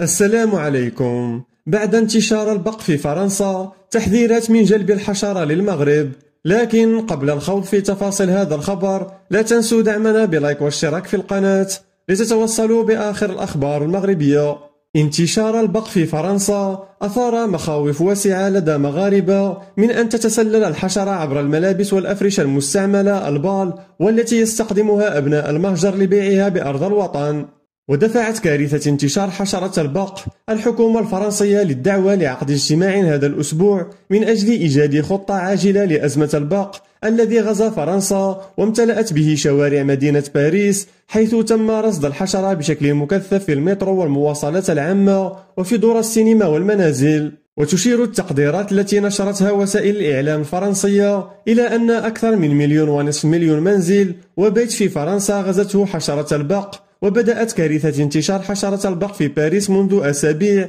السلام عليكم بعد انتشار البق في فرنسا تحذيرات من جلب الحشرة للمغرب لكن قبل الخوض في تفاصيل هذا الخبر لا تنسوا دعمنا بلايك واشتراك في القناة لتتوصلوا بآخر الأخبار المغربية انتشار البق في فرنسا أثار مخاوف واسعة لدى مغاربة من أن تتسلل الحشرة عبر الملابس والأفرشة المستعملة البال والتي يستخدمها أبناء المهجر لبيعها بأرض الوطن ودفعت كارثة انتشار حشرة البق الحكومة الفرنسية للدعوة لعقد اجتماع هذا الأسبوع من أجل إيجاد خطة عاجلة لأزمة البق الذي غزا فرنسا وامتلأت به شوارع مدينة باريس حيث تم رصد الحشرة بشكل مكثف في المترو والمواصلات العامة وفي دور السينما والمنازل وتشير التقديرات التي نشرتها وسائل الإعلام الفرنسية إلى أن أكثر من مليون ونصف مليون منزل وبيت في فرنسا غزته حشرة البق وبدأت كارثة انتشار حشرة البق في باريس منذ أسابيع